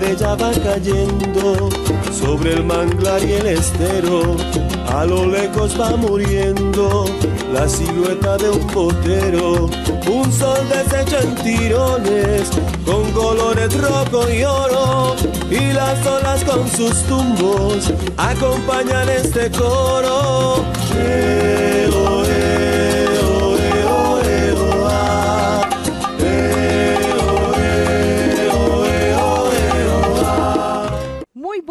de ella va cayendo sobre el manglar y el estero. A lo lejos va muriendo la silueta de un potero, un sol deshecho en tirones con colores rojo y oro. Y las olas con sus tumbos acompañan este coro.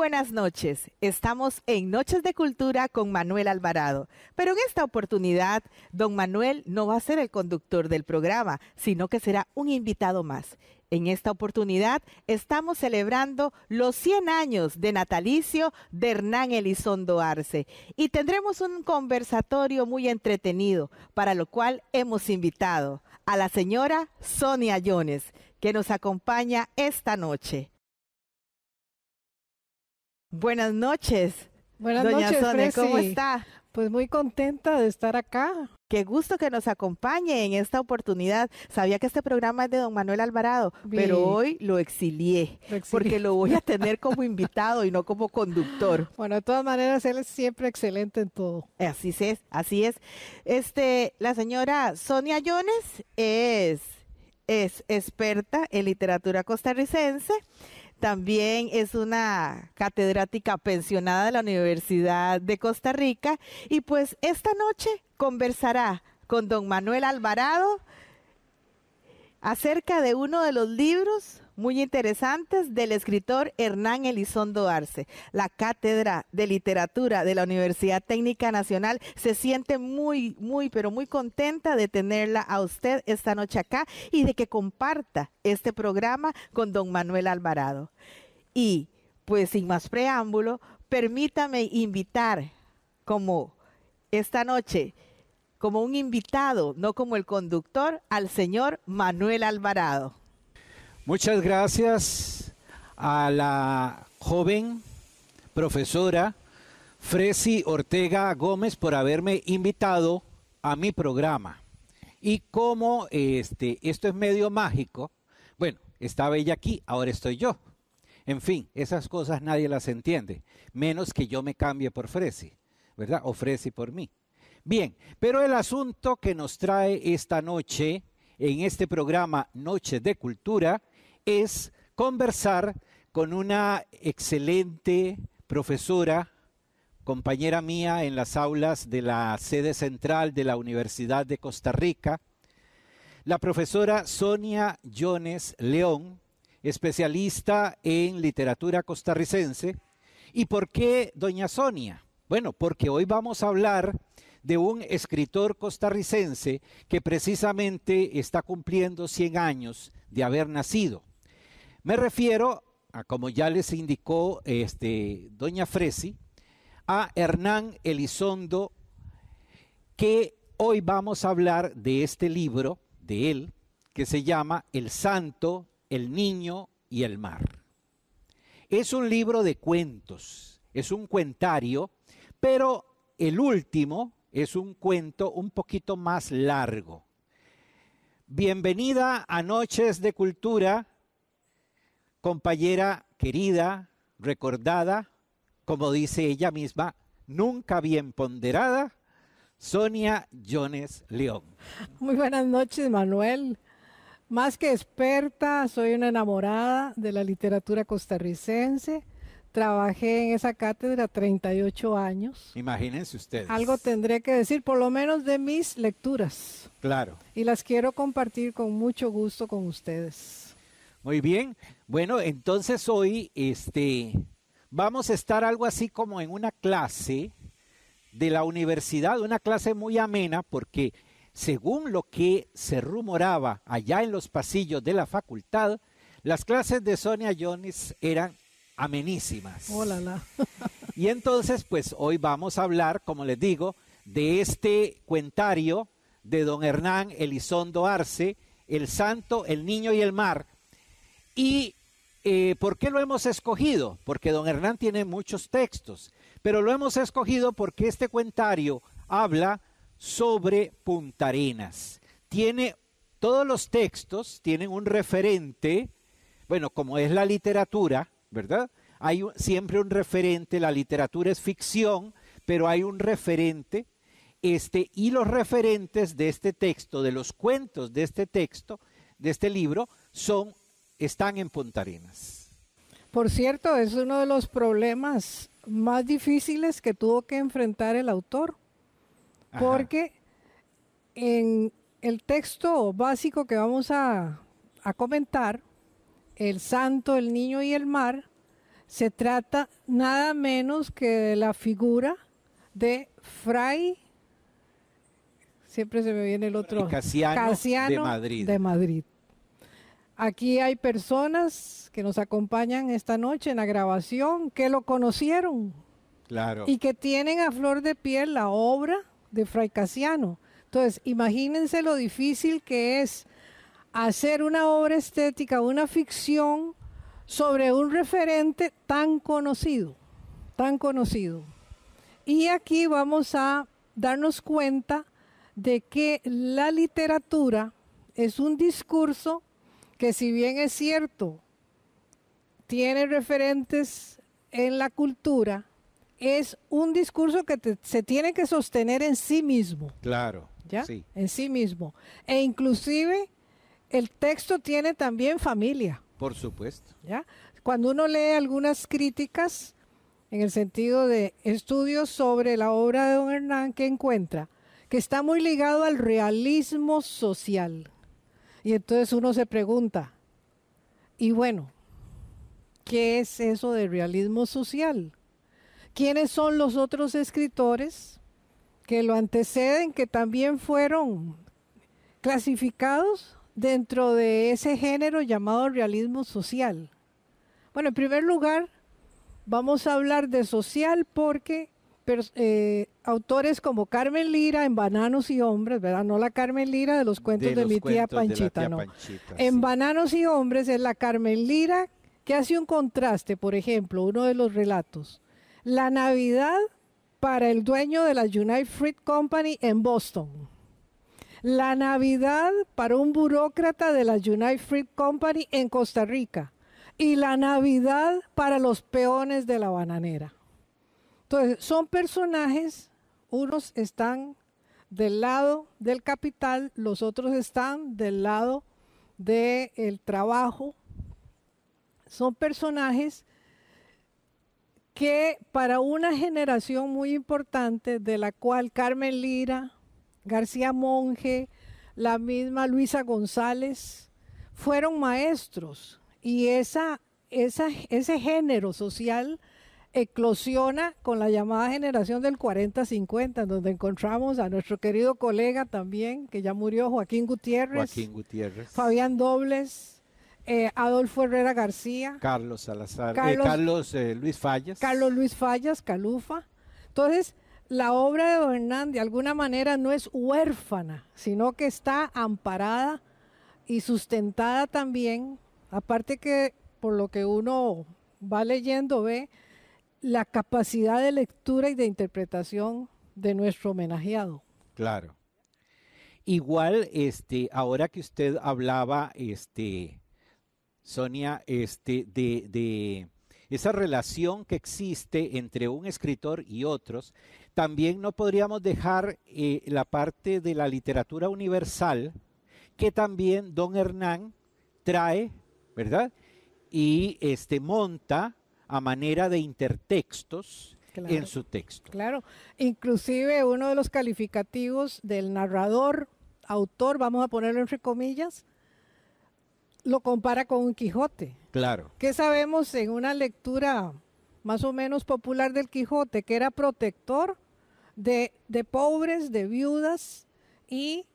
buenas noches. Estamos en Noches de Cultura con Manuel Alvarado. Pero en esta oportunidad, don Manuel no va a ser el conductor del programa, sino que será un invitado más. En esta oportunidad estamos celebrando los 100 años de natalicio de Hernán Elizondo Arce y tendremos un conversatorio muy entretenido, para lo cual hemos invitado a la señora Sonia Jones, que nos acompaña esta noche. Buenas noches. Buenas Doña Sonia, ¿cómo está? Pues muy contenta de estar acá. Qué gusto que nos acompañe en esta oportunidad. Sabía que este programa es de don Manuel Alvarado, pero hoy lo exilié, porque lo voy a tener como invitado y no como conductor. Bueno, de todas maneras, él es siempre excelente en todo. Así es, así es. Este, la señora Sonia Jones es, es experta en literatura costarricense también es una catedrática pensionada de la Universidad de Costa Rica. Y pues esta noche conversará con don Manuel Alvarado acerca de uno de los libros muy interesantes del escritor Hernán Elizondo Arce. La Cátedra de Literatura de la Universidad Técnica Nacional se siente muy, muy, pero muy contenta de tenerla a usted esta noche acá y de que comparta este programa con don Manuel Alvarado. Y pues sin más preámbulo, permítame invitar como esta noche, como un invitado, no como el conductor, al señor Manuel Alvarado. Muchas gracias a la joven profesora Fresi Ortega Gómez por haberme invitado a mi programa. Y como este, esto es medio mágico, bueno, estaba ella aquí, ahora estoy yo. En fin, esas cosas nadie las entiende, menos que yo me cambie por Fresi, ¿verdad? O Fresi por mí. Bien, pero el asunto que nos trae esta noche en este programa Noche de Cultura es conversar con una excelente profesora, compañera mía en las aulas de la sede central de la Universidad de Costa Rica, la profesora Sonia Jones León, especialista en literatura costarricense. ¿Y por qué doña Sonia? Bueno, porque hoy vamos a hablar de un escritor costarricense que precisamente está cumpliendo 100 años de haber nacido. Me refiero a, como ya les indicó este, doña Fresi, a Hernán Elizondo, que hoy vamos a hablar de este libro, de él, que se llama El Santo, el Niño y el Mar. Es un libro de cuentos, es un cuentario, pero el último es un cuento un poquito más largo. Bienvenida a Noches de Cultura, compañera querida, recordada, como dice ella misma, nunca bien ponderada, Sonia Jones León. Muy buenas noches, Manuel. Más que experta, soy una enamorada de la literatura costarricense. Trabajé en esa cátedra 38 años. Imagínense ustedes. Algo tendré que decir, por lo menos de mis lecturas. Claro. Y las quiero compartir con mucho gusto con ustedes. Muy bien. Bueno, entonces hoy este, vamos a estar algo así como en una clase de la universidad, una clase muy amena, porque según lo que se rumoraba allá en los pasillos de la facultad, las clases de Sonia Jones eran amenísimas. Hola, oh, y entonces, pues hoy vamos a hablar, como les digo, de este cuentario de don Hernán Elizondo Arce, El Santo, el Niño y el Mar, ¿Y eh, por qué lo hemos escogido? Porque don Hernán tiene muchos textos, pero lo hemos escogido porque este cuentario habla sobre puntarenas. Tiene todos los textos, tienen un referente, bueno, como es la literatura, ¿verdad? Hay siempre un referente, la literatura es ficción, pero hay un referente, este, y los referentes de este texto, de los cuentos de este texto, de este libro, son están en Punta Por cierto, es uno de los problemas más difíciles que tuvo que enfrentar el autor, porque en el texto básico que vamos a, comentar, El Santo, el Niño y el Mar, se trata nada menos que de la figura de Fray, siempre se me viene el otro, de Madrid. De Madrid. Aquí hay personas que nos acompañan esta noche en la grabación que lo conocieron. Claro. Y que tienen a flor de piel la obra de Fray Casiano. Entonces, imagínense lo difícil que es hacer una obra estética, una ficción sobre un referente tan conocido, tan conocido. Y aquí vamos a darnos cuenta de que la literatura es un discurso que si bien es cierto, tiene referentes en la cultura, es un discurso que se tiene que sostener en sí mismo. Claro. ¿Ya? Sí. En sí mismo. E inclusive el texto tiene también familia. Por supuesto. ¿Ya? Cuando uno lee algunas críticas en el sentido de estudios sobre la obra de Don Hernán que encuentra que está muy ligado al realismo social. Y entonces uno se pregunta, y bueno, ¿qué es eso de realismo social? ¿Quiénes son los otros escritores que lo anteceden, que también fueron clasificados dentro de ese género llamado realismo social? Bueno, en primer lugar, vamos a hablar de social porque eh, autores como Carmen Lira en Bananos y Hombres, ¿verdad? No la Carmen Lira de los cuentos de, mi tía Panchita, no. en Bananos y Hombres es la Carmen Lira que hace un contraste, por ejemplo, uno de los relatos. La Navidad para el dueño de la United Fruit Company en Boston. La Navidad para un burócrata de la United Fruit Company en Costa Rica. Y la Navidad para los peones de la bananera. Entonces, son personajes, unos están del lado del capital, los otros están del lado del trabajo. Son personajes que para una generación muy importante, de la cual Carmen Lira, García Monge, la misma Luisa González, fueron maestros. Y esa, ese género social eclosiona con la llamada generación del 40-50, donde encontramos a nuestro querido colega también, que ya murió, Joaquín Gutiérrez. Joaquín Gutiérrez. Fabián Dobles. Eh, Adolfo Herrera García. Carlos Salazar. Eh, Carlos, eh, Luis Fallas. Carlos Luis Fallas, Calufa. Entonces, la obra de Don Hernán de alguna manera no es huérfana, sino que está amparada y sustentada también, aparte que por lo que uno va leyendo, ve, la capacidad de lectura y de interpretación de nuestro homenajeado. Claro. Igual, este, ahora que usted hablaba, este, Sonia, este, de, esa relación que existe entre un escritor y otros, también no podríamos dejar eh, la parte de la literatura universal que también don Hernán trae, ¿verdad? Y este monta a manera de intertextos en su texto. Claro, inclusive uno de los calificativos del narrador, autor, vamos a ponerlo entre comillas, lo compara con un Quijote. Claro. ¿Qué sabemos en una lectura más o menos popular del Quijote? Que era protector de, pobres, de viudas, y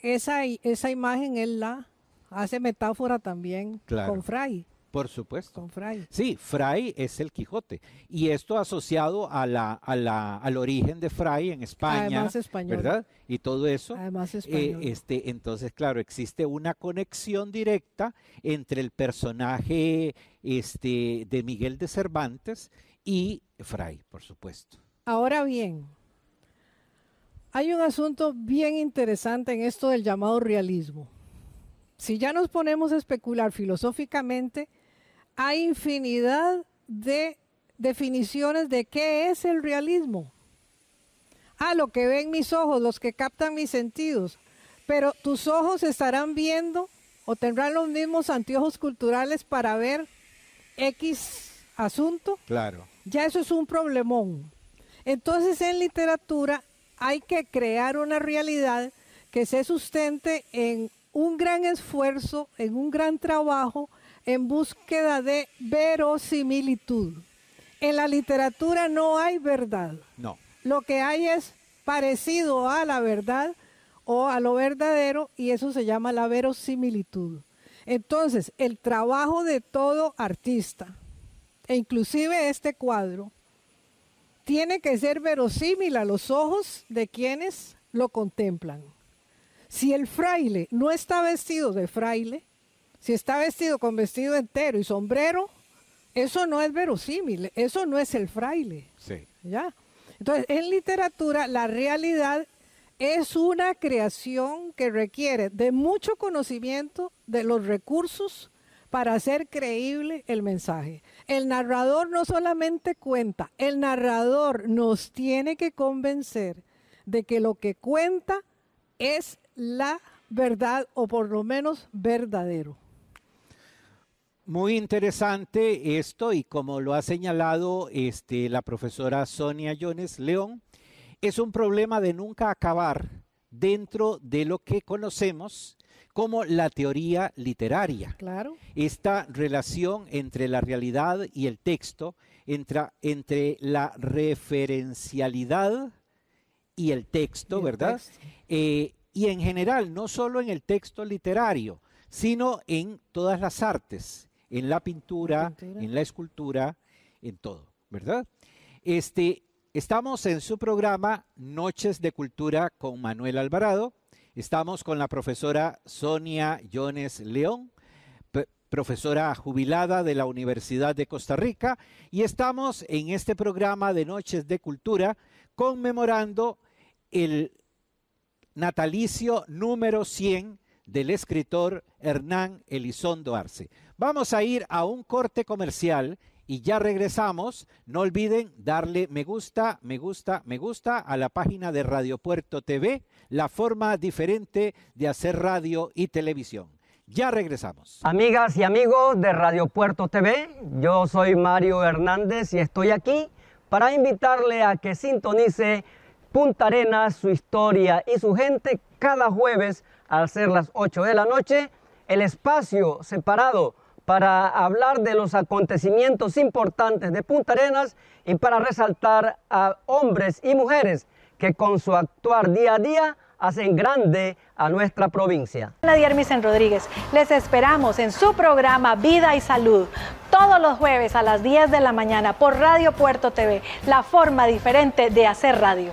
esa, esa imagen él la hace metáfora también con Fray. Por supuesto. Con Fray. Sí, Fray es el Quijote. Y esto asociado a al origen de Fray en España. Además español. ¿Verdad? Y todo eso. Además eh, español. este, entonces, claro, existe una conexión directa entre el personaje este, de Miguel de Cervantes y Fray, por supuesto. Ahora bien, hay un asunto bien interesante en esto del llamado realismo. Si ya nos ponemos a especular filosóficamente, hay infinidad de definiciones de qué es el realismo. a ah, lo que ven mis ojos, los que captan mis sentidos. Pero tus ojos estarán viendo o tendrán los mismos anteojos culturales para ver X asunto. Claro. Ya eso es un problemón. Entonces en literatura hay que crear una realidad que se sustente en un gran esfuerzo, en un gran trabajo en búsqueda de verosimilitud. En la literatura no hay verdad. No. Lo que hay es parecido a la verdad o a lo verdadero y eso se llama la verosimilitud. Entonces, el trabajo de todo artista, e inclusive este cuadro, tiene que ser verosímil a los ojos de quienes lo contemplan. Si el fraile no está vestido de fraile, si está vestido con vestido entero y sombrero, eso no es verosímil, eso no es el fraile. ¿Ya? Entonces, en literatura, la realidad es una creación que requiere de mucho conocimiento de los recursos para hacer creíble el mensaje. El narrador no solamente cuenta, el narrador nos tiene que convencer de que lo que cuenta es la verdad o por lo menos verdadero. Muy interesante esto y como lo ha señalado este, la profesora Sonia Jones León, es un problema de nunca acabar dentro de lo que conocemos como la teoría literaria. Claro. Esta relación entre la realidad y el texto, entre, entre la referencialidad y el texto, ¿verdad? Eh, y en general, no solo en el texto literario, sino en todas las artes en la pintura, en la escultura, en todo, ¿verdad? Este, estamos en su programa Noches de Cultura con Manuel Alvarado. Estamos con la profesora Sonia Jones León, profesora jubilada de la Universidad de Costa Rica, y estamos en este programa de Noches de Cultura conmemorando el natalicio número 100 del escritor Hernán Elizondo Arce. Vamos a ir a un corte comercial y ya regresamos. No olviden darle me gusta, me gusta, me gusta a la página de Radio Puerto TV, la forma diferente de hacer radio y televisión. Ya regresamos. Amigas y amigos de Radio Puerto TV, yo soy Mario Hernández y estoy aquí para invitarle a que sintonice Punta Arenas, su historia y su gente cada jueves al ser las 8 de la noche, el espacio separado para hablar de los acontecimientos importantes de Punta Arenas y para resaltar a hombres y mujeres que con su actuar día a día hacen grande a nuestra provincia. Nadia hermisen Rodríguez, les esperamos en su programa Vida y Salud, todos los jueves a las 10 de la mañana por Radio Puerto TV, la forma diferente de hacer radio.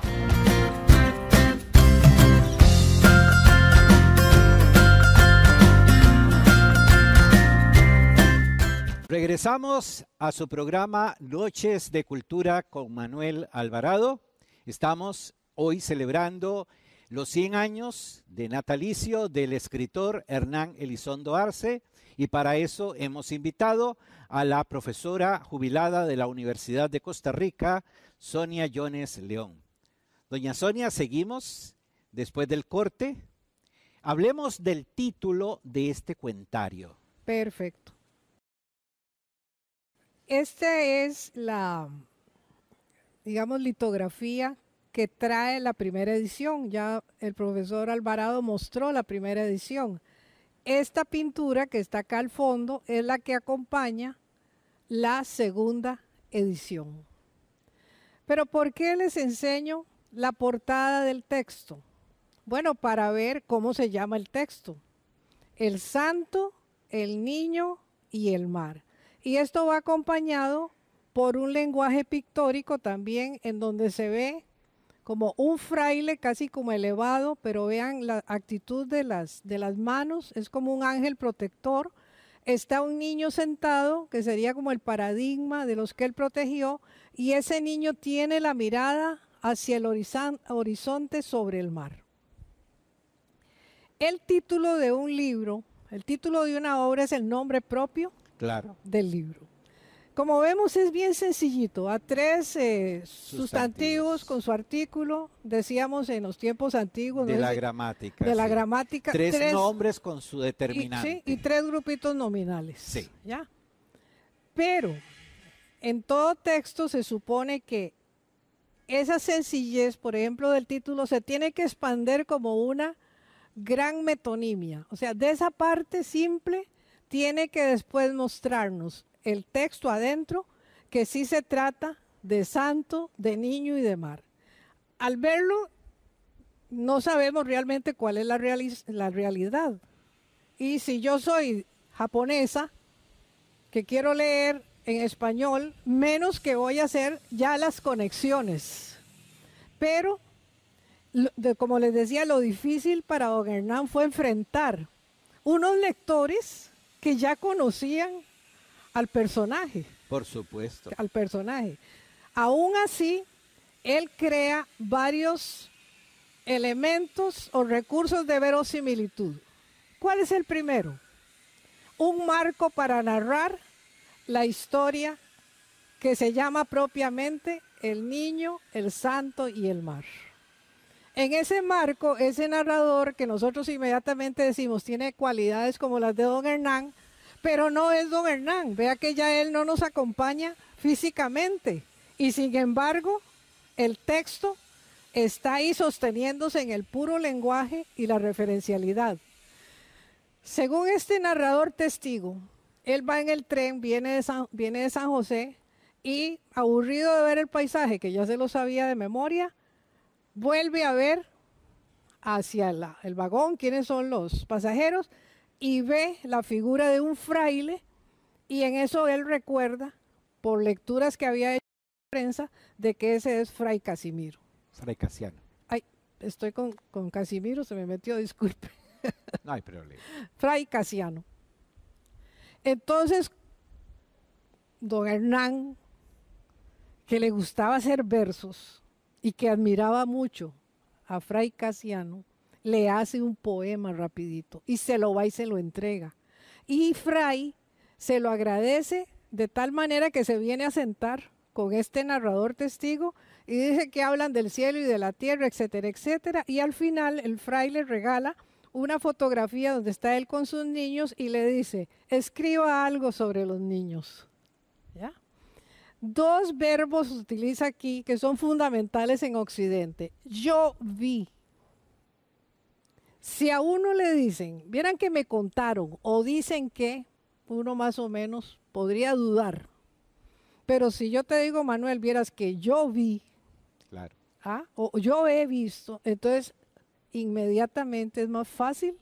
Regresamos a su programa Noches de Cultura con Manuel Alvarado. Estamos hoy celebrando los 100 años de natalicio del escritor Hernán Elizondo Arce y para eso hemos invitado a la profesora jubilada de la Universidad de Costa Rica, Sonia Jones León. Doña Sonia, seguimos después del corte. Hablemos del título de este cuentario. Perfecto. Esta es la, digamos, litografía que trae la primera edición. Ya el profesor Alvarado mostró la primera edición. Esta pintura que está acá al fondo es la que acompaña la segunda edición. Pero ¿por qué les enseño la portada del texto? Bueno, para ver cómo se llama el texto. El santo, el niño y el mar. Y esto va acompañado por un lenguaje pictórico también en donde se ve como un fraile casi como elevado, pero vean la actitud de las, de las manos, es como un ángel protector. Está un niño sentado, que sería como el paradigma de los que él protegió, y ese niño tiene la mirada hacia el horizonte sobre el mar. El título de un libro, el título de una obra es el nombre propio, claro. del libro. Como vemos es bien sencillito, a tres eh, sustantivos. con su artículo, decíamos en los tiempos antiguos. De la gramática. De la gramática. Tres, nombres con su determinante. sí, y tres grupitos nominales. Sí. ¿ya? Pero en todo texto se supone que esa sencillez, por ejemplo, del título, se tiene que expander como una gran metonimia. O sea, de esa parte simple tiene que después mostrarnos el texto adentro que sí se trata de santo, de niño y de mar. Al verlo, no sabemos realmente cuál es la, realidad. Y si yo soy japonesa, que quiero leer en español, menos que voy a hacer ya las conexiones. Pero, como les decía, lo difícil para don Hernán fue enfrentar unos lectores que ya conocían al personaje. Por supuesto. Al personaje. Aún así, él crea varios elementos o recursos de verosimilitud. ¿Cuál es el primero? Un marco para narrar la historia que se llama propiamente El Niño, el Santo y el Mar. En ese marco, ese narrador que nosotros inmediatamente decimos tiene cualidades como las de don Hernán, pero no es don Hernán. Vea que ya él no nos acompaña físicamente. Y sin embargo, el texto está ahí sosteniéndose en el puro lenguaje y la referencialidad. Según este narrador testigo, él va en el tren, viene de San, viene de San José y aburrido de ver el paisaje, que ya se lo sabía de memoria, vuelve a ver hacia el vagón quiénes son los pasajeros y ve la figura de un fraile y en eso él recuerda, por lecturas que había hecho en la prensa, de que ese es Fray Casimiro. Fray Casiano. Ay, estoy con, con Casimiro, se me metió, disculpe. No hay problema. Fray Casiano. Entonces, don Hernán, que le gustaba hacer versos, y que admiraba mucho a Fray Casiano, le hace un poema rapidito y se lo va y se lo entrega. Y Fray se lo agradece de tal manera que se viene a sentar con este narrador testigo y dice que hablan del cielo y de la tierra, etcétera, etcétera. Y al final el Fray le regala una fotografía donde está él con sus niños y le dice, escriba algo sobre los niños. ¿Ya? dos verbos utiliza aquí que son fundamentales en Occidente. Yo vi. Si a uno le dicen, vieran que me contaron o dicen que, uno más o menos podría dudar. Pero si yo te digo, Manuel, vieras que yo vi, claro. ¿ah? o yo he visto, entonces inmediatamente es más fácil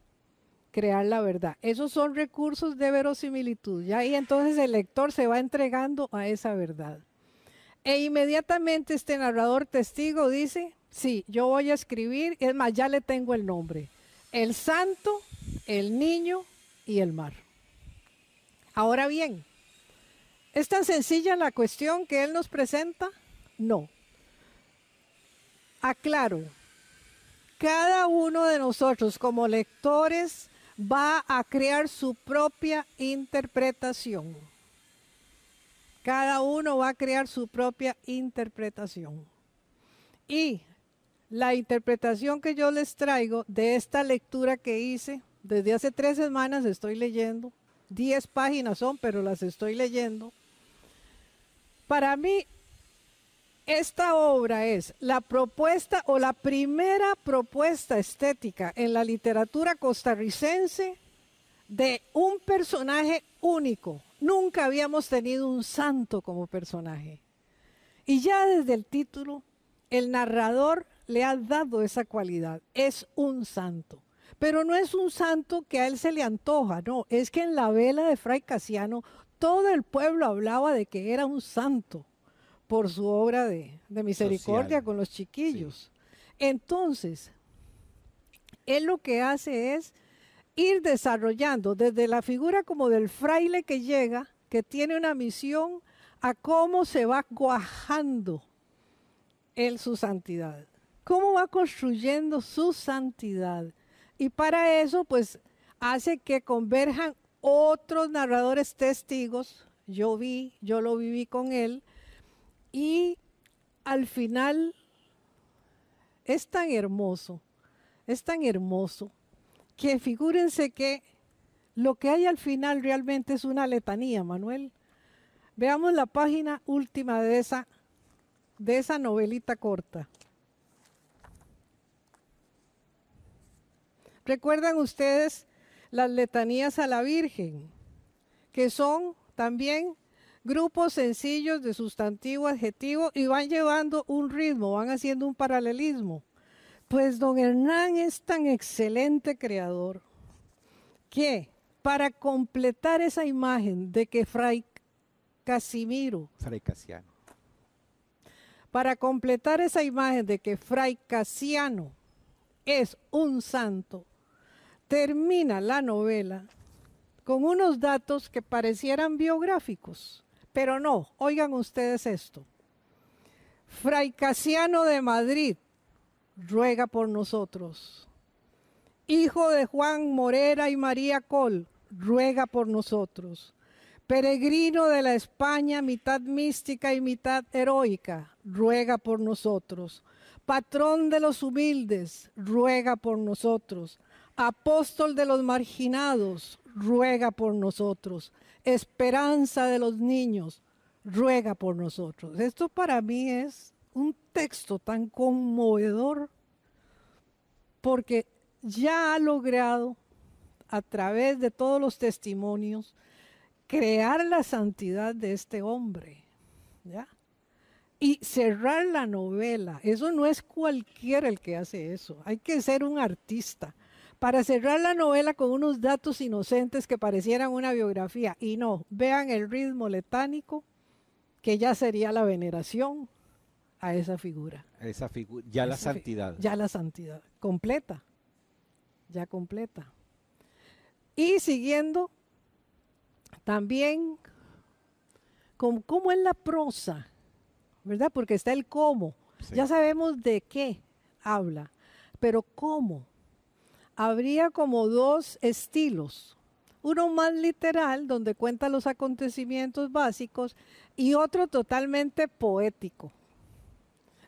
crear la verdad. Esos son recursos de verosimilitud. y ahí entonces el lector se va entregando a esa verdad. E inmediatamente este narrador testigo dice, sí, yo voy a escribir, es más, ya le tengo el nombre. El santo, el niño y el mar. Ahora bien, ¿es tan sencilla la cuestión que él nos presenta? No. Aclaro, cada uno de nosotros como lectores va a crear su propia interpretación. Cada uno va a crear su propia interpretación. Y la interpretación que yo les traigo de esta lectura que hice, desde hace tres semanas estoy leyendo, diez páginas son, pero las estoy leyendo. Para mí esta obra es la propuesta o la primera propuesta estética en la literatura costarricense de un personaje único. Nunca habíamos tenido un santo como personaje. Y ya desde el título, el narrador le ha dado esa cualidad. Es un santo. Pero no es un santo que a él se le antoja, no. Es que en la vela de Fray Casiano todo el pueblo hablaba de que era un santo por su obra de, misericordia con los chiquillos. Entonces, él lo que hace es ir desarrollando desde la figura como del fraile que llega, que tiene una misión, a cómo se va cuajando él su santidad, cómo va construyendo su santidad. Y para eso, pues, hace que converjan otros narradores testigos. Yo vi, yo lo viví con él, y al final es tan hermoso, es tan hermoso, que figúrense que lo que hay al final realmente es una letanía, Manuel. Veamos la página última de esa, de esa novelita corta. ¿Recuerdan ustedes las letanías a la Virgen? Que son también grupos sencillos de sustantivo, adjetivo y van llevando un ritmo, van haciendo un paralelismo. Pues don Hernán es tan excelente creador que para completar esa imagen de que Fray Casimiro, para completar esa imagen de que Fray Casiano es un santo, termina la novela con unos datos que parecieran biográficos. Pero no, oigan ustedes esto. Fray Casiano de Madrid ruega por nosotros. Hijo de Juan Morera y María Col, ruega por nosotros. Peregrino de la España, mitad mística y mitad heroica, ruega por nosotros. Patrón de los humildes, ruega por nosotros. Apóstol de los marginados, ruega por nosotros esperanza de los niños, ruega por nosotros. Esto para mí es un texto tan conmovedor porque ya ha logrado a través de todos los testimonios crear la santidad de este hombre, Y cerrar la novela, eso no es cualquiera el que hace eso, hay que ser un artista para cerrar la novela con unos datos inocentes que parecieran una biografía. Y no, vean el ritmo letánico, que ya sería la veneración a esa figura. Esa figura, ya la santidad. Ya la santidad, completa, ya completa. Y siguiendo también con cómo es la prosa, ¿verdad? Porque está el cómo. Ya sabemos de qué habla, pero cómo habría como dos estilos. Uno más literal, donde cuenta los acontecimientos básicos, y otro totalmente poético.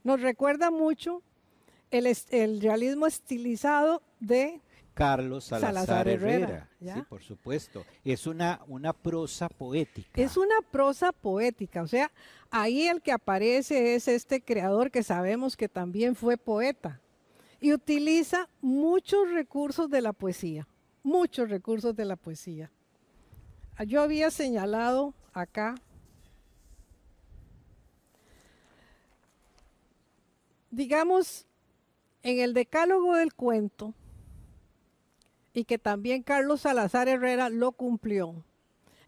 Nos recuerda mucho el, realismo estilizado de Carlos Salazar, Herrera. sí, por supuesto. Es una, una prosa poética. Es una prosa poética. O sea, ahí el que aparece es este creador que sabemos que también fue poeta y utiliza muchos recursos de la poesía, muchos recursos de la poesía. Yo había señalado acá digamos, en el decálogo del cuento, y que también Carlos Salazar Herrera lo cumplió.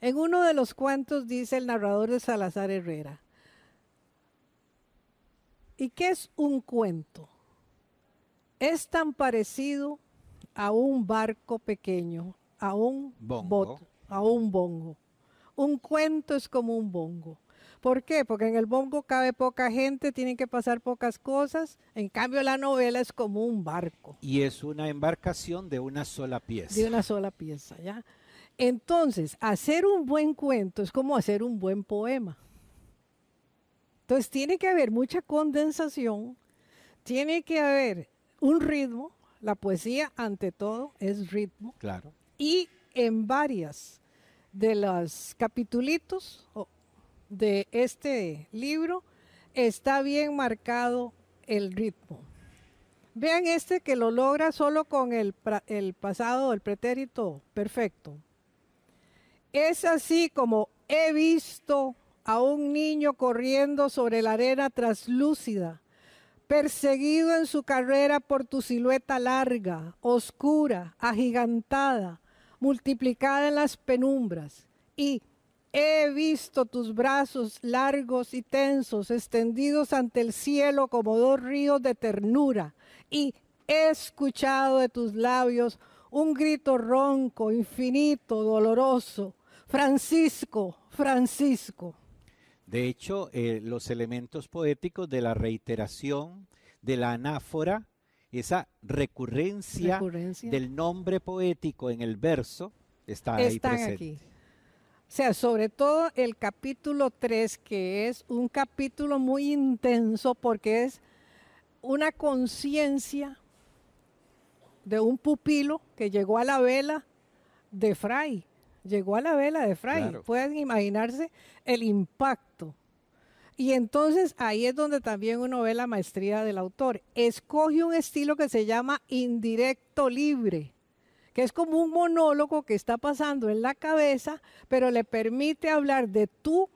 En uno de los cuentos dice el narrador de Salazar Herrera, ¿y qué es un cuento? es tan parecido a un barco pequeño, a un bongo. a un bongo. Un cuento es como un bongo. ¿Por qué? Porque en el bongo cabe poca gente, tienen que pasar pocas cosas. En cambio, la novela es como un barco. Y es una embarcación de una sola pieza. De una sola pieza, ¿ya? Entonces, hacer un buen cuento es como hacer un buen poema. Entonces, tiene que haber mucha condensación, tiene que haber un ritmo, la poesía ante todo es ritmo. Claro. Y en varias de los capitulitos de este libro está bien marcado el ritmo. Vean este que lo logra solo con el, el pasado, el pretérito perfecto. Es así como he visto a un niño corriendo sobre la arena traslúcida perseguido en su carrera por tu silueta larga, oscura, agigantada, multiplicada en las penumbras, y he visto tus brazos largos y tensos extendidos ante el cielo como dos ríos de ternura, y he escuchado de tus labios un grito ronco, infinito, doloroso, Francisco, Francisco. De hecho, eh, los elementos poéticos de la reiteración, de la anáfora, esa recurrencia, del nombre poético en el verso, está ahí Están presente. Aquí. O sea, sobre todo el capítulo 3, que es un capítulo muy intenso porque es una conciencia de un pupilo que llegó a la vela de Fray llegó a la vela de Fray. Pueden imaginarse el impacto. Y entonces ahí es donde también uno ve la maestría del autor. Escoge un estilo que se llama indirecto libre, que es como un monólogo que está pasando en la cabeza, pero le permite hablar de tú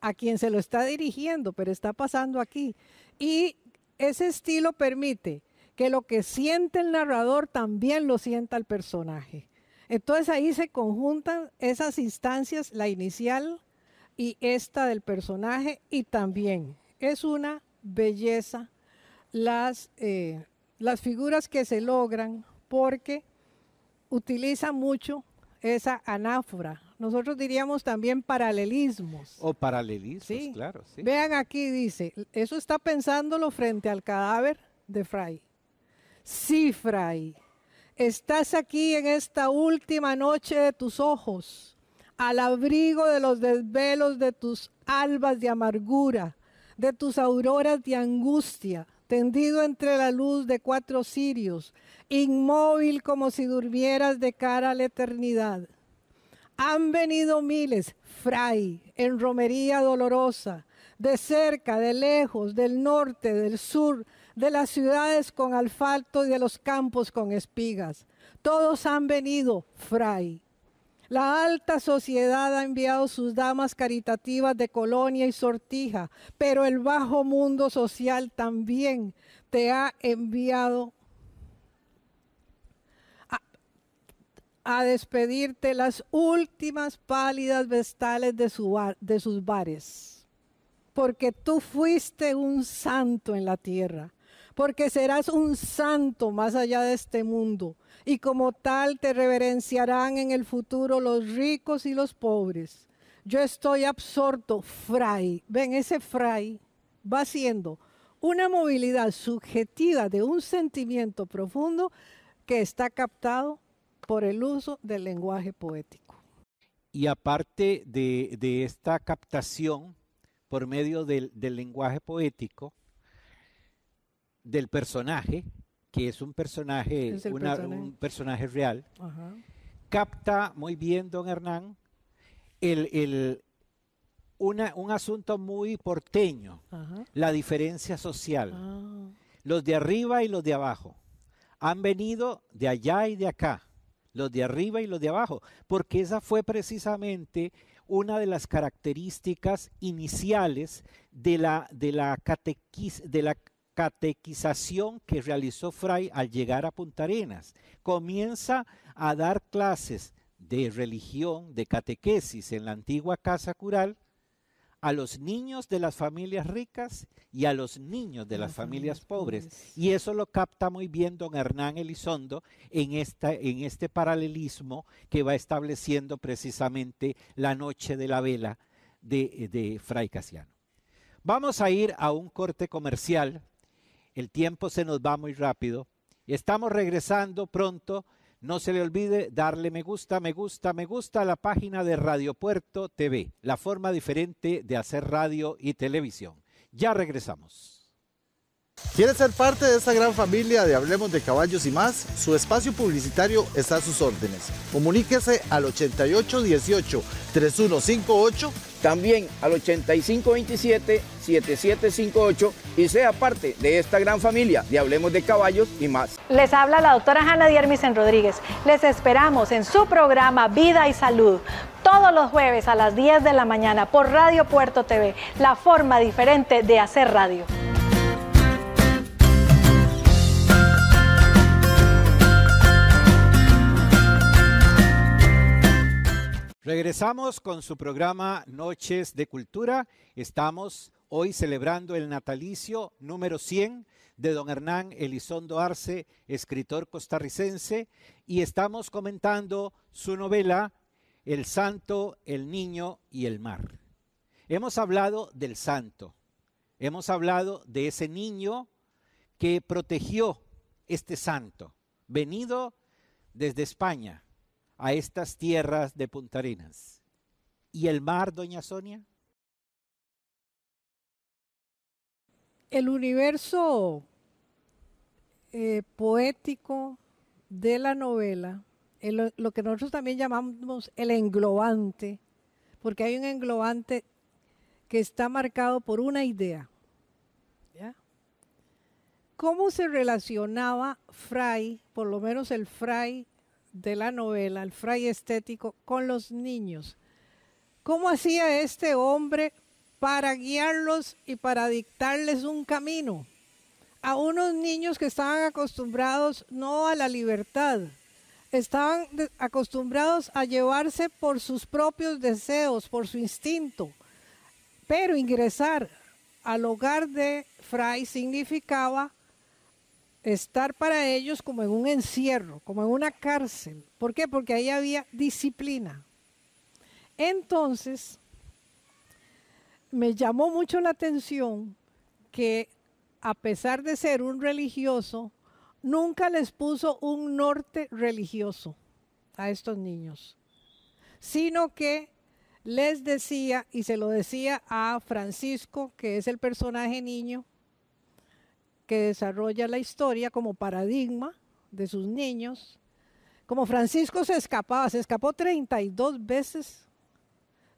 a quien se lo está dirigiendo, pero está pasando aquí. Y ese estilo permite que lo que siente el narrador también lo sienta el personaje. Entonces ahí se conjuntan esas instancias, la inicial y esta del personaje, y también es una belleza las, eh, las figuras que se logran porque utiliza mucho esa anáfora. Nosotros diríamos también paralelismos. O paralelismos, claro. Vean aquí, dice, eso está pensándolo frente al cadáver de Fray. Sí, Fray. Estás aquí en esta última noche de tus ojos, al abrigo de los desvelos de tus albas de amargura, de tus auroras de angustia, tendido entre la luz de cuatro sirios, inmóvil como si durmieras de cara a la eternidad. Han venido miles, fray, en romería dolorosa, de cerca, de lejos, del norte, del sur, de las ciudades con asfalto y de los campos con espigas. Todos han venido, fray. La alta sociedad ha enviado sus damas caritativas de colonia y sortija, pero el bajo mundo social también te ha enviado a, despedirte las últimas pálidas vestales de sus bares, porque tú fuiste un santo en la tierra porque serás un santo más allá de este mundo, y como tal te reverenciarán en el futuro los ricos y los pobres. Yo estoy absorto, fray, ven ese fray, va siendo una movilidad subjetiva de un sentimiento profundo que está captado por el uso del lenguaje poético. Y aparte de, esta captación por medio del lenguaje poético, del personaje, que es un personaje, un personaje real, capta muy bien, don Hernán, un asunto muy porteño, la diferencia social. Ah. Los de arriba y los de abajo. Han venido de allá y de acá, los de arriba y los de abajo, porque esa fue precisamente una de las características iniciales de la, de la, de la catequización que realizó Fray al llegar a Punta Arenas. Comienza a dar clases de religión, de catequesis en la antigua casa cural a los niños de las familias ricas y a los niños de las, familias, pobres. Y eso lo capta muy bien don Hernán Elizondo en, esta, en este paralelismo que va estableciendo precisamente la noche de la vela de, de Fray Casiano. Vamos a ir a un corte comercial el tiempo se nos va muy rápido. Estamos regresando pronto. No se le olvide darle me gusta, me gusta, me gusta a la página de Radio Puerto TV, la forma diferente de hacer radio y televisión. Ya regresamos. ¿Quieres ser parte de esta gran familia de Hablemos de Caballos y más? Su espacio publicitario está a sus órdenes. Comuníquese al 8818-3158 también al 8527-7758 y sea parte de esta gran familia de Hablemos de Caballos y más. Les habla la doctora Hanna Diermisen Rodríguez. Les esperamos en su programa Vida y Salud todos los jueves a las 10 de la mañana por Radio Puerto TV, la forma diferente de hacer radio. Regresamos con su programa Noches de Cultura. Estamos hoy celebrando el natalicio número 100 de don Hernán Elizondo Arce, escritor costarricense, y estamos comentando su novela El Santo, el Niño y el Mar. Hemos hablado del santo, hemos hablado de ese niño que protegió este santo, venido desde España a estas tierras de Puntarinas. ¿Y el mar, doña Sonia? El universo eh, poético de la novela, lo que nosotros también llamamos el englobante, porque hay un englobante que está marcado por una idea. ¿Cómo se relacionaba Fray, por lo menos el Fray de la novela, el fray estético, con los niños. ¿Cómo hacía este hombre para guiarlos y para dictarles un camino? A unos niños que estaban acostumbrados no a la libertad, estaban acostumbrados a llevarse por sus propios deseos, por su instinto, pero ingresar al hogar de Fray significaba estar para ellos como en un encierro, como en una cárcel. ¿Por qué? Porque ahí había disciplina. Entonces, me llamó mucho la atención que a pesar de ser un religioso, nunca les puso un norte religioso a estos niños, sino que les decía, y se lo decía a Francisco, que es el personaje niño, que desarrolla la historia como paradigma de sus niños. Como Francisco se escapaba, se escapó 32 veces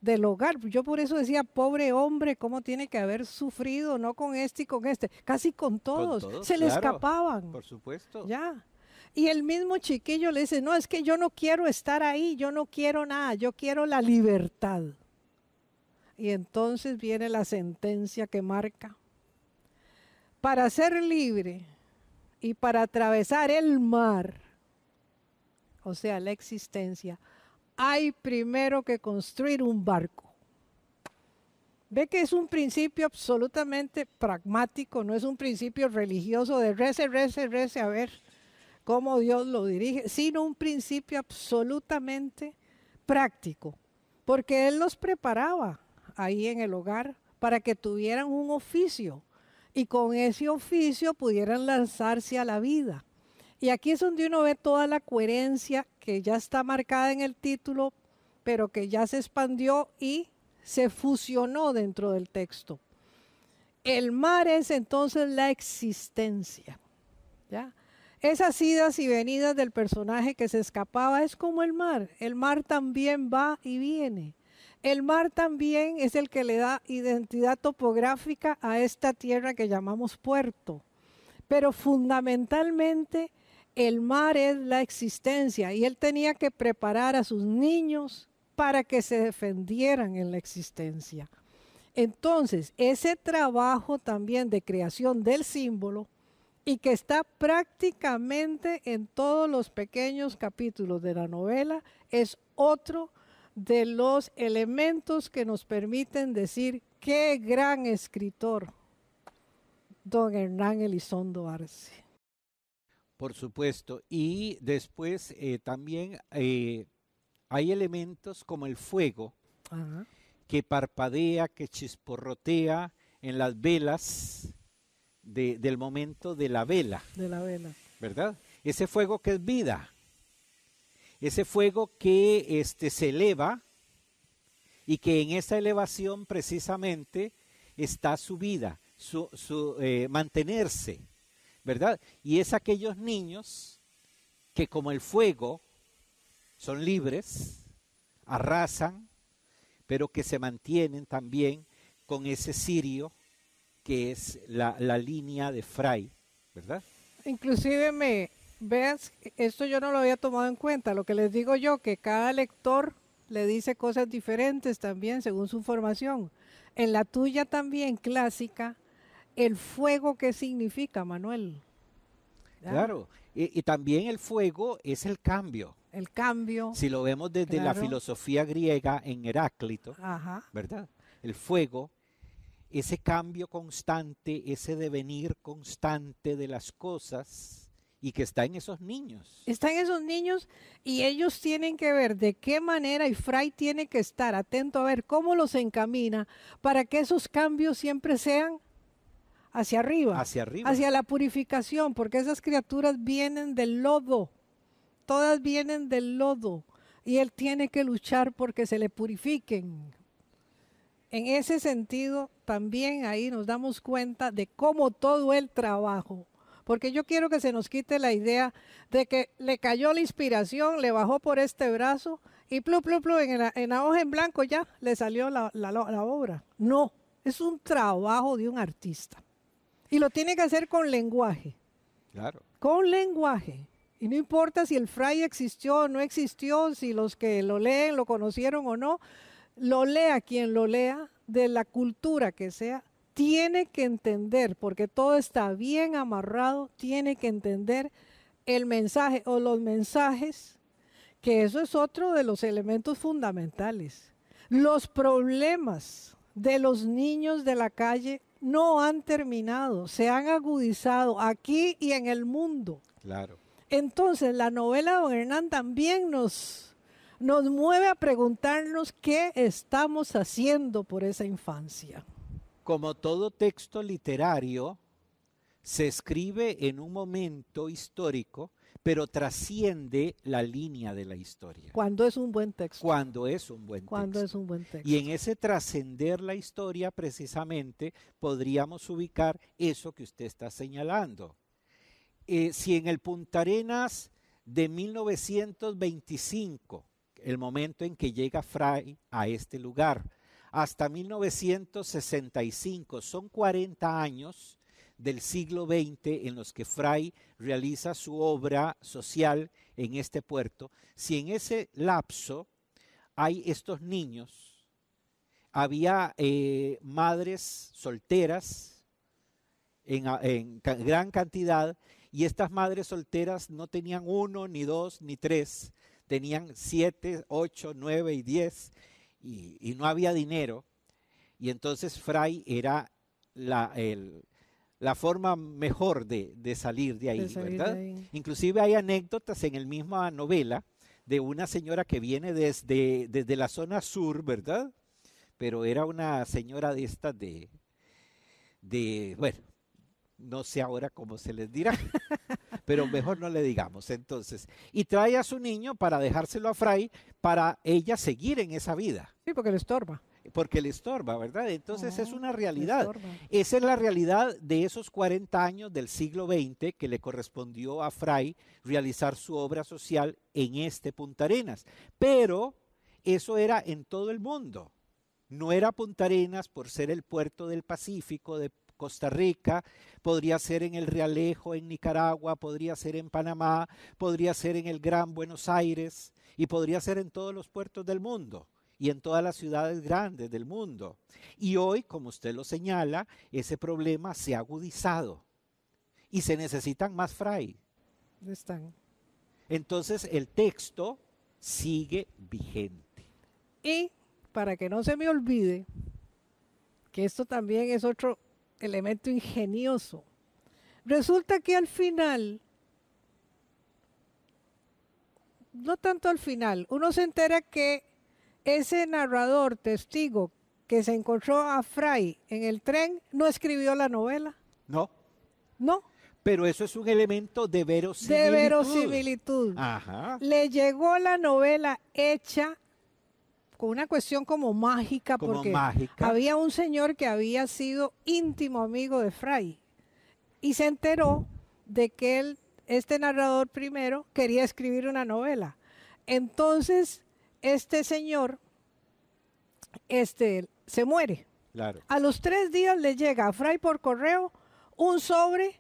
del hogar. Yo por eso decía, pobre hombre, cómo tiene que haber sufrido, no con este y con este, casi con todos. Se le escapaban. Por supuesto. Ya. Y el mismo chiquillo le dice, no, es que yo no quiero estar ahí, yo no quiero nada, yo quiero la libertad. Y entonces viene la sentencia que marca para ser libre y para atravesar el mar, o sea, la existencia, hay primero que construir un barco. Ve que es un principio absolutamente pragmático, no es un principio religioso de rece, rece, rece, a ver cómo Dios lo dirige, sino un principio absolutamente práctico, porque Él los preparaba ahí en el hogar para que tuvieran un oficio y con ese oficio pudieran lanzarse a la vida. Y aquí es donde uno ve toda la coherencia que ya está marcada en el título, pero que ya se expandió y se fusionó dentro del texto. El mar es entonces la existencia. ¿ya? Esas idas y venidas del personaje que se escapaba es como el mar. El mar también va y viene. El mar también es el que le da identidad topográfica a esta tierra que llamamos puerto. Pero fundamentalmente el mar es la existencia y él tenía que preparar a sus niños para que se defendieran en la existencia. Entonces, ese trabajo también de creación del símbolo y que está prácticamente en todos los pequeños capítulos de la novela es otro de los elementos que nos permiten decir qué gran escritor don Hernán Elizondo Arce. Por supuesto, y después eh, también eh, hay elementos como el fuego que parpadea, que chisporrotea en las velas del momento de la vela. De la vela. ¿Verdad? Ese fuego que es vida ese fuego que este, se eleva y que en esa elevación precisamente está su vida, su, eh, mantenerse, ¿verdad? Y es aquellos niños que como el fuego son libres, arrasan, pero que se mantienen también con ese cirio que es la, la línea de Fray, ¿verdad? Inclusive me, Veas, esto yo no lo había tomado en cuenta. Lo que les digo yo, que cada lector le dice cosas diferentes también según su formación. En la tuya también, clásica, el fuego, ¿qué significa, Manuel? Claro, y, también el fuego es el cambio. El cambio. Si lo vemos desde la filosofía griega en Heráclito, ¿verdad? El fuego, ese cambio constante, ese devenir constante de las cosas, y que está en esos niños. Está en esos niños y ellos tienen que ver de qué manera y Fray tiene que estar atento a ver cómo los encamina para que esos cambios siempre sean hacia arriba, hacia arriba, hacia la purificación, porque esas criaturas vienen del lodo. Todas vienen del lodo y él tiene que luchar porque se le purifiquen. En ese sentido, también ahí nos damos cuenta de cómo todo el trabajo porque yo quiero que se nos quite la idea de que le cayó la inspiración, le bajó por este brazo y plu, plu, en la, hoja en blanco ya le salió la, la obra. No, es un trabajo de un artista. Y lo tiene que hacer con lenguaje. Claro. Con lenguaje. Y no importa si el fray existió o no existió, si los que lo leen lo conocieron o no, lo lea quien lo lea, de la cultura que sea, tiene que entender, porque todo está bien amarrado, tiene que entender el mensaje o los mensajes, que eso es otro de los elementos fundamentales. Los problemas de los niños de la calle no han terminado, se han agudizado aquí y en el mundo. Claro. Entonces, la novela de Don Hernán también nos, nos mueve a preguntarnos qué estamos haciendo por esa infancia como todo texto literario, se escribe en un momento histórico, pero trasciende la línea de la historia. ¿Cuándo es un buen texto. Cuando es un buen es un buen texto. Y en ese trascender la historia, precisamente, podríamos ubicar eso que usted está señalando. Eh, si en el Punta Arenas de 1925, el momento en que llega Fray a este lugar, hasta 1965. Son 40 años del siglo XX en los que Fray realiza su obra social en este puerto. Si en ese lapso hay estos niños, había eh, madres solteras en gran cantidad y estas madres solteras no tenían uno, ni dos, ni tres, tenían siete, ocho, nueve y diez y, no había dinero. Y entonces Fray era la, el, la forma mejor de, salir, de ahí, ¿verdad? Inclusive hay anécdotas en el misma novela de una señora que viene desde, desde la zona sur, ¿verdad? Pero era una señora de estas de, de bueno, no sé ahora cómo se les dirá. pero mejor no le digamos. Entonces, y trae a su niño para dejárselo a Fray para ella seguir en esa vida. Sí, porque le estorba. Porque le estorba, ¿verdad? Entonces es ah, una realidad. Esa es la realidad de esos 40 años del siglo XX que le correspondió a Fray realizar su obra social en este Punta Arenas. Pero eso era en todo el mundo. No era Punta Arenas por ser el puerto del Pacífico, de Costa Rica, podría ser en el Realejo, en Nicaragua, podría ser en Panamá, podría ser en el Gran Buenos Aires y podría ser en todos los puertos del mundo y en todas las ciudades grandes del mundo. Y hoy, como usted lo señala, ese problema se ha agudizado y se necesitan más fray. Están. Entonces el texto sigue vigente. Y para que no se me olvide, que esto también es otro elemento ingenioso. Resulta que al final, no tanto al final, uno se entera que ese narrador, testigo, que se encontró a Fray en el tren, no escribió la novela. No. No. Pero eso es un elemento de verosimilitud. De verosimilitud. Ajá. Le llegó la novela hecha con una cuestión como mágica, porque había un señor que había sido íntimo amigo de Fray y se enteró de que este narrador primero, quería escribir una novela. Entonces, este señor este, se muere. A los tres días le llega a Fray por correo un sobre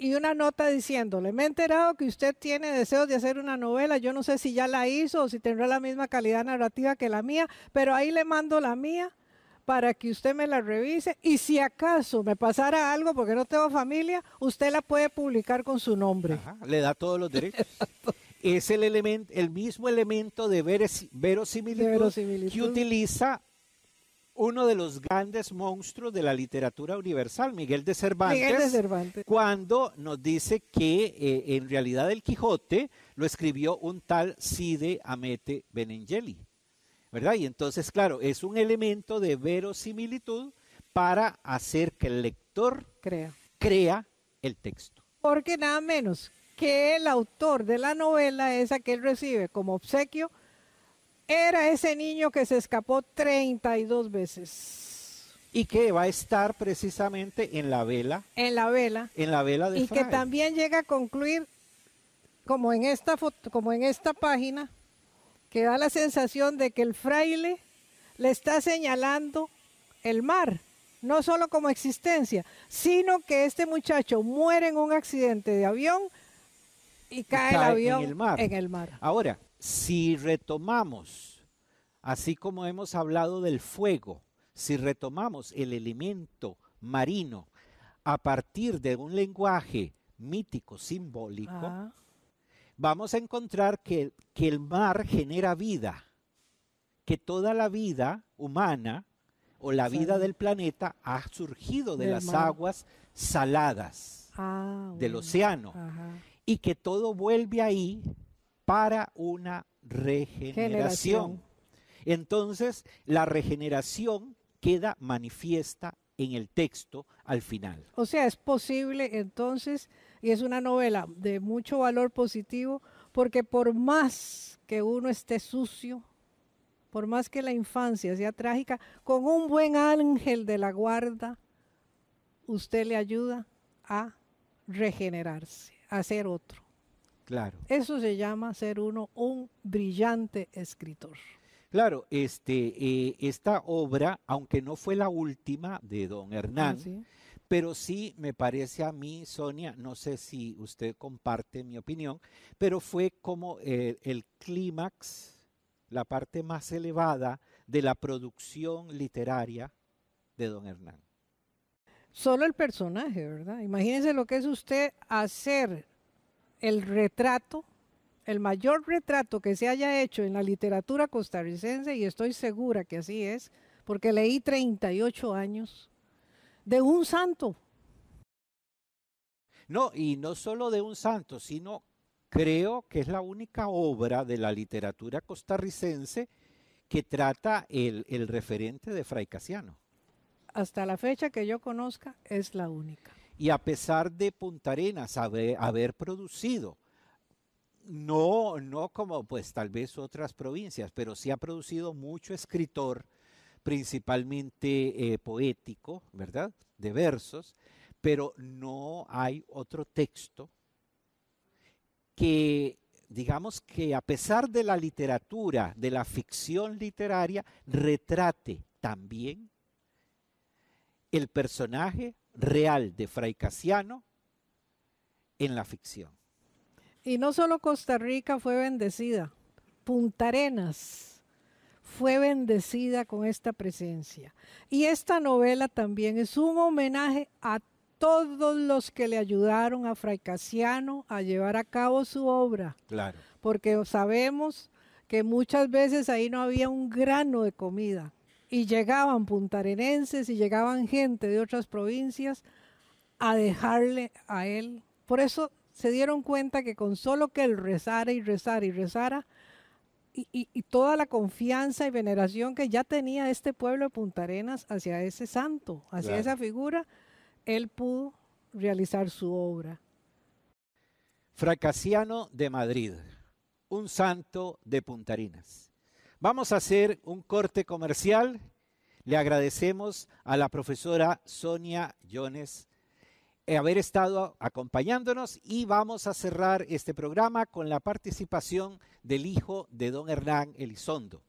y una nota diciéndole, me he enterado que usted tiene deseos de hacer una novela, yo no sé si ya la hizo o si tendrá la misma calidad narrativa que la mía, pero ahí le mando la mía para que usted me la revise y si acaso me pasara algo porque no tengo familia, usted la puede publicar con su nombre. le da todos los derechos. es el, elemento, el mismo elemento de, de verosimilitud. que utiliza uno de los grandes monstruos de la literatura universal, Miguel de Cervantes, cuando nos dice que eh, en realidad el Quijote lo escribió un tal Cide Amete Benengeli. ¿Verdad? Y entonces, claro, es un elemento de verosimilitud para hacer que el lector crea, crea el texto. Porque nada menos que el autor de la novela esa que él recibe como obsequio era ese niño que se escapó 32 veces. Y que va a estar precisamente en la vela. En la vela. En la vela de Y que también llega a concluir, como en esta foto, como en esta página, que da la sensación de que el fraile le está señalando el mar, no solo como existencia, sino que este muchacho muere en un accidente de avión y cae, el avión En el mar. Ahora, si retomamos, así como hemos hablado del fuego, si retomamos el elemento marino a partir de un lenguaje mítico, simbólico, vamos a encontrar que, que el mar genera vida, que toda la vida humana o la vida del planeta ha surgido de las aguas saladas ah, del océano y que todo vuelve ahí para una regeneración. Entonces, la regeneración queda manifiesta en el texto al final. O sea, es posible entonces, y es una novela de mucho valor positivo, porque por más que uno esté sucio, por más que la infancia sea trágica, con un buen ángel de la guarda, usted le ayuda a regenerarse, a ser otro. Eso se llama ser uno un brillante escritor. Claro, este, eh, esta obra, aunque no fue la última de don ah, Hernán, pero sí me parece a mí, Sonia, no sé si usted comparte mi opinión, pero fue como eh, el clímax, la parte más elevada de la producción literaria de don Hernán. Solo el personaje, ¿verdad? Imagínense lo que es usted hacer el retrato, el mayor retrato que se haya hecho en la literatura costarricense, y estoy segura que así es, porque leí 38 años, de un santo. No, y no solo de un santo, sino creo que es la única obra de la literatura costarricense que trata el, referente de Fray Casiano. Hasta la fecha que yo conozca, es la única. Y a pesar de Punta Arenas haber, producido, no, no como pues tal vez otras provincias, pero sí ha producido mucho escritor, principalmente eh, poético, ¿verdad? De versos, pero no hay otro texto que, digamos que a pesar de la literatura, de la ficción literaria, retrate también el personaje real de Fray Casiano en la ficción. Y no solo Costa Rica fue bendecida, Punta Arenas fue bendecida con esta presencia. Y esta novela también es un homenaje a todos los que le ayudaron a Fray Casiano a llevar a cabo su obra. Claro. Porque sabemos que muchas veces ahí no había un grano de comida y llegaban puntarenenses y llegaban gente de otras provincias a dejarle a él. Por eso se dieron cuenta que con solo que él rezara y rezara y rezara, y, toda la confianza y veneración que ya tenía este pueblo de puntarenas hacia ese santo, hacia esa figura, él pudo realizar su obra. Fracasiano de Madrid, un santo de Punta Vamos a hacer un corte comercial. Le agradecemos a la profesora Sonia Jones eh, haber estado acompañándonos y vamos a cerrar este programa con la participación del hijo de don Hernán Elizondo.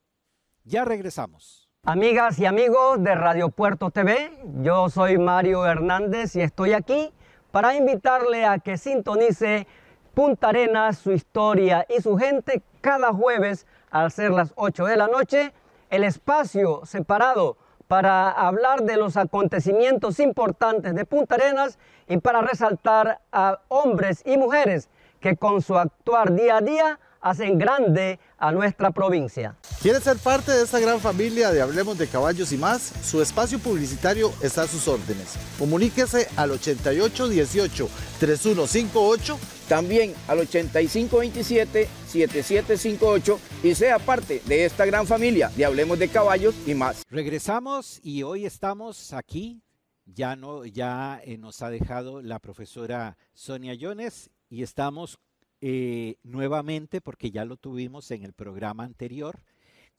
Ya regresamos. Amigas y amigos de Radio Puerto TV, yo soy Mario Hernández y estoy aquí para invitarle a que sintonice Punta Arenas, su historia y su gente cada jueves al ser las 8 de la noche, el espacio separado para hablar de los acontecimientos importantes de Punta Arenas y para resaltar a hombres y mujeres que con su actuar día a día hacen grande a nuestra provincia. ¿Quieres ser parte de esta gran familia de Hablemos de Caballos y más? Su espacio publicitario está a sus órdenes. Comuníquese al 8818-3158 también al 8527-7758 y sea parte de esta gran familia de Hablemos de Caballos y más. Regresamos y hoy estamos aquí. Ya, no, ya eh, nos ha dejado la profesora Sonia Jones y estamos eh, nuevamente, porque ya lo tuvimos en el programa anterior,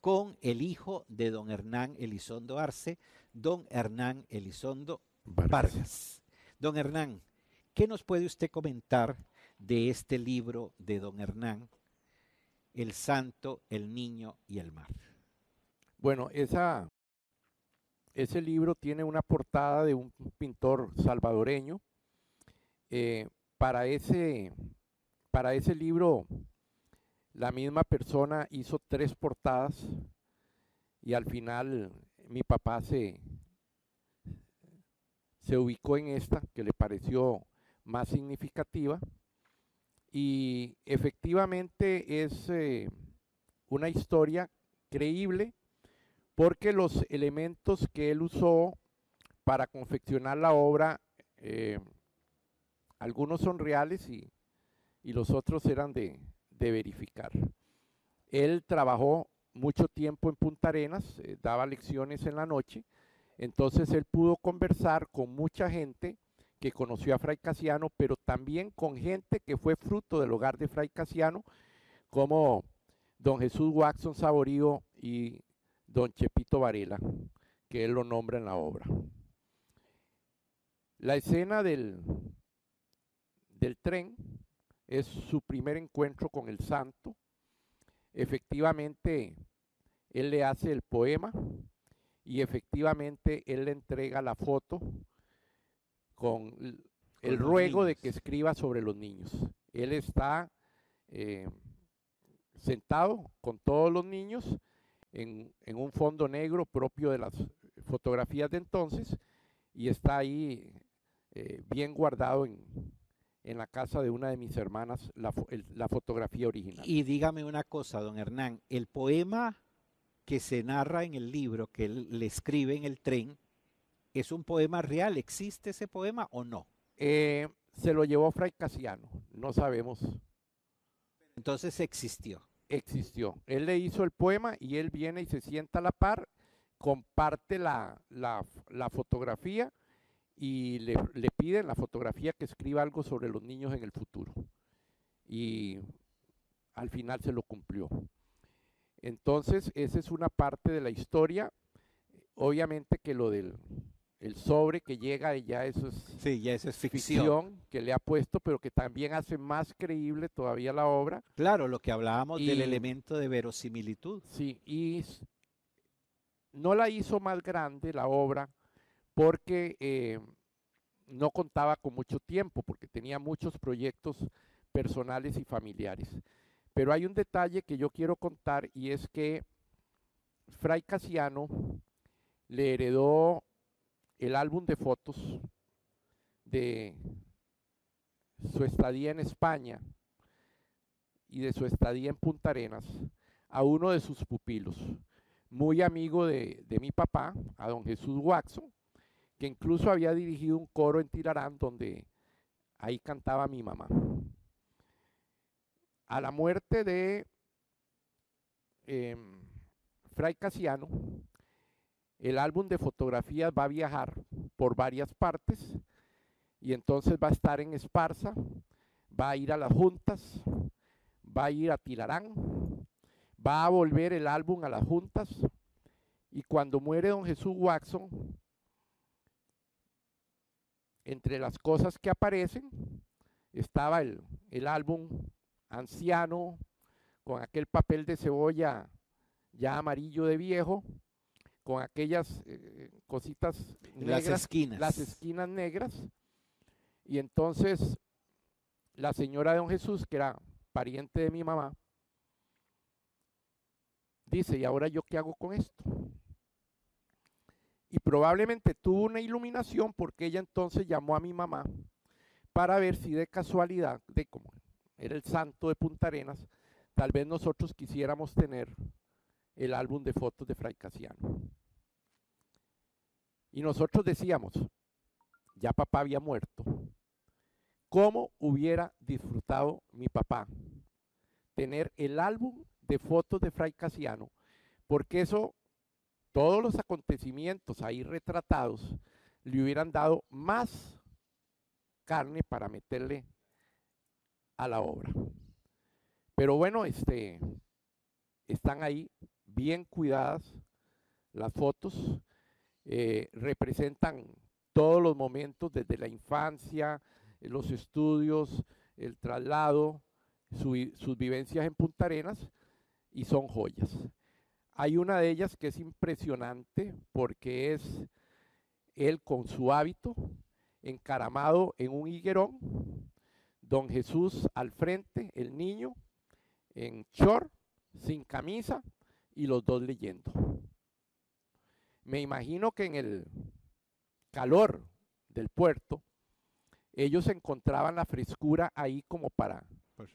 con el hijo de don Hernán Elizondo Arce, don Hernán Elizondo Vargas. Don Hernán, ¿qué nos puede usted comentar de este libro de don Hernán, El Santo, el Niño y el Mar. Bueno, esa, ese libro tiene una portada de un pintor salvadoreño. Eh, para, ese, para ese libro, la misma persona hizo tres portadas y al final mi papá se, se ubicó en esta que le pareció más significativa y efectivamente es eh, una historia creíble porque los elementos que él usó para confeccionar la obra, eh, algunos son reales y, los otros eran de, verificar. Él trabajó mucho tiempo en Punta Arenas, eh, daba lecciones en la noche, entonces él pudo conversar con mucha gente que conoció a Fray Casiano, pero también con gente que fue fruto del hogar de Fray Casiano, como don Jesús Waxon Saborío y don Chepito Varela, que él lo nombra en la obra. La escena del, del tren es su primer encuentro con el santo. Efectivamente, él le hace el poema y efectivamente él le entrega la foto con el ruego de que escriba sobre los niños. Él está eh, sentado con todos los niños en, un fondo negro propio de las fotografías de entonces y está ahí eh, bien guardado en, la casa de una de mis hermanas la, la, fotografía original. Y dígame una cosa, don Hernán, el poema que se narra en el libro que él le escribe en el tren, ¿Es un poema real? ¿Existe ese poema o no? Eh, se lo llevó Fray Casiano, no sabemos. Entonces existió. Existió. Él le hizo el poema y él viene y se sienta a la par, comparte la, fotografía y le, le en la fotografía que escriba algo sobre los niños en el futuro. Y al final se lo cumplió. Entonces, esa es una parte de la historia. Obviamente que lo del el sobre que llega y ya eso es, ya ficción. que le ha puesto, pero que también hace más creíble todavía la obra. Claro, lo que hablábamos del elemento de verosimilitud. Sí, y no la hizo más grande la obra porque eh, no contaba con mucho tiempo, porque tenía muchos proyectos personales y familiares. Pero hay un detalle que yo quiero contar y es que Fray Casiano le heredó el álbum de fotos de su estadía en España y de su estadía en Punta Arenas a uno de sus pupilos, muy amigo de, de mi papá, a don Jesús Waxo, que incluso había dirigido un coro en Tirarán donde ahí cantaba mi mamá. A la muerte de em, Fray Casiano, el álbum de fotografías va a viajar por varias partes y entonces va a estar en Esparza, va a ir a las juntas, va a ir a Tilarán, va a volver el álbum a las juntas y cuando muere don Jesús Watson, entre las cosas que aparecen estaba el álbum anciano con aquel papel de cebolla ya amarillo de viejo, con aquellas eh, cositas negras, las esquinas. Las esquinas negras. Y entonces la señora de don Jesús, que era pariente de mi mamá, dice, ¿y ahora yo qué hago con esto? Y probablemente tuvo una iluminación porque ella entonces llamó a mi mamá para ver si de casualidad, de como era el santo de Punta Arenas, tal vez nosotros quisiéramos tener el álbum de fotos de Fray Casiano. Y nosotros decíamos, ya papá había muerto, ¿cómo hubiera disfrutado mi papá tener el álbum de fotos de Fray Casiano? Porque eso, todos los acontecimientos ahí retratados, le hubieran dado más carne para meterle a la obra. Pero bueno, este, están ahí bien cuidadas las fotos, eh, representan todos los momentos, desde la infancia, eh, los estudios, el traslado, sus vivencias en Punta Arenas, y son joyas. Hay una de ellas que es impresionante porque es él con su hábito encaramado en un higuerón, don Jesús al frente, el niño, en chor, sin camisa, y los dos leyendo. Me imagino que en el calor del puerto, ellos encontraban la frescura ahí como para,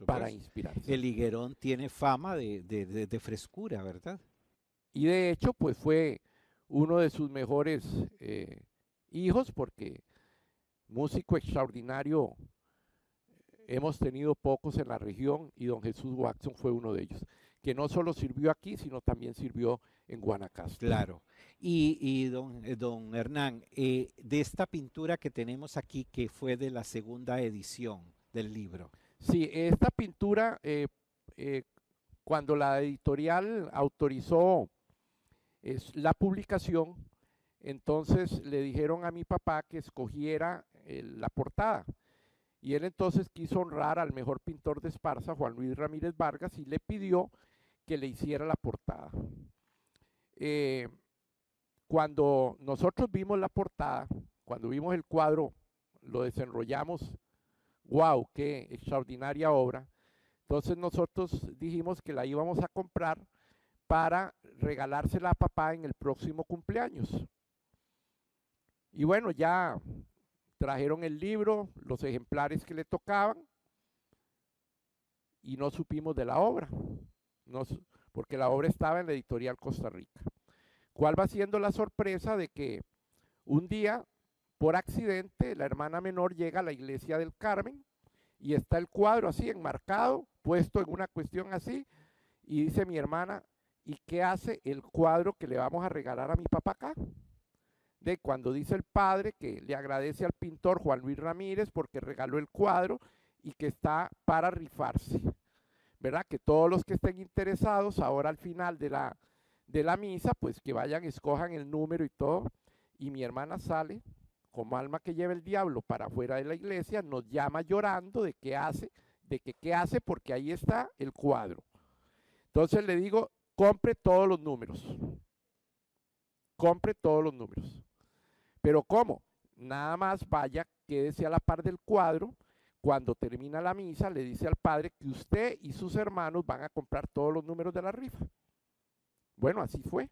para inspirarse. El higuerón tiene fama de, de, frescura, ¿verdad? Y de hecho, pues fue uno de sus mejores eh, hijos, porque músico extraordinario eh, hemos tenido pocos en la región y don Jesús Watson fue uno de ellos que no solo sirvió aquí, sino también sirvió en Guanacaste. Claro. Y, eh, don, Hernán, eh, de esta pintura que tenemos aquí, que fue de la segunda edición del libro. Sí, esta pintura, eh, cuando la editorial autorizó la publicación, entonces le dijeron a mi papá que escogiera la portada. Y él entonces quiso honrar al mejor pintor de Esparza, Juan Luis Ramírez Vargas, y le pidió que le hiciera la portada. Eh, cuando nosotros vimos la portada, cuando vimos el cuadro, lo desenrollamos, wow, qué extraordinaria obra. Entonces nosotros dijimos que la íbamos a comprar para regalársela a papá en el próximo cumpleaños. Y bueno, ya Trajeron el libro, los ejemplares que le tocaban y no supimos de la obra, porque la obra estaba en la editorial Costa Rica. ¿Cuál va siendo la sorpresa de que un día, por accidente, la hermana menor llega a la iglesia del Carmen y está el cuadro así, enmarcado, puesto en una cuestión así, y dice mi hermana, ¿y qué hace el cuadro que le vamos a regalar a mi papá acá? de cuando dice el padre que le agradece al pintor Juan Luis Ramírez porque regaló el cuadro y que está para rifarse. ¿Verdad? Que todos los que estén interesados ahora al final de la, de la misa, pues que vayan, escojan el número y todo. Y mi hermana sale como alma que lleva el diablo para afuera de la iglesia, nos llama llorando de qué hace, de que qué hace, porque ahí está el cuadro. Entonces le digo, compre todos los números. Compre todos los números. Pero ¿cómo? Nada más vaya, quédese a la par del cuadro. Cuando termina la misa, le dice al padre que usted y sus hermanos van a comprar todos los números de la rifa. Bueno, así fue.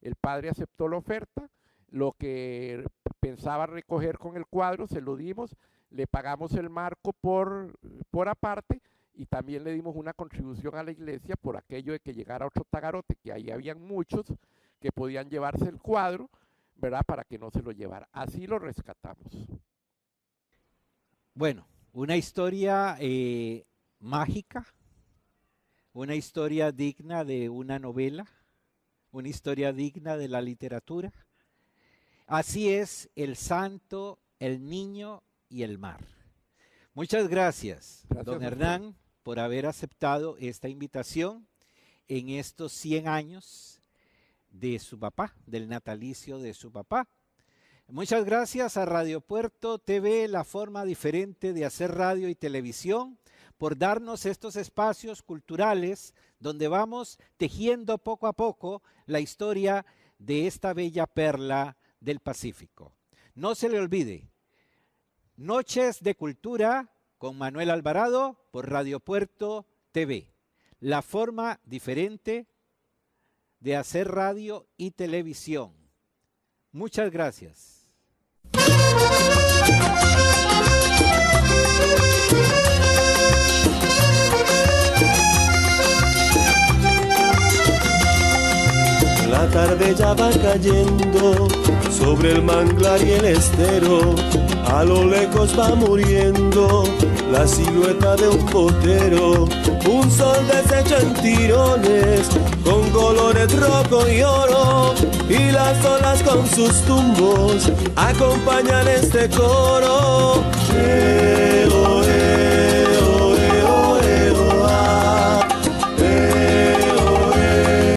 El padre aceptó la oferta, lo que pensaba recoger con el cuadro, se lo dimos, le pagamos el marco por, por aparte y también le dimos una contribución a la iglesia por aquello de que llegara otro tagarote, que ahí habían muchos que podían llevarse el cuadro ¿verdad? Para que no se lo llevara. Así lo rescatamos. Bueno, una historia eh, mágica, una historia digna de una novela, una historia digna de la literatura. Así es el santo, el niño y el mar. Muchas gracias, gracias don Hernán, por haber aceptado esta invitación en estos 100 años de su papá, del natalicio de su papá. Muchas gracias a Radio Puerto TV, la forma diferente de hacer radio y televisión, por darnos estos espacios culturales donde vamos tejiendo poco a poco la historia de esta bella perla del Pacífico. No se le olvide, Noches de Cultura con Manuel Alvarado por Radio Puerto TV, la forma diferente de hacer radio y televisión. Muchas gracias. La tarde ya va cayendo sobre el manglar y el estero. A lo lejos va muriendo la silueta de un potero. Un sol deshecho en tirones con colores rojo y oro y las olas con sus tumbos acompañan este coro.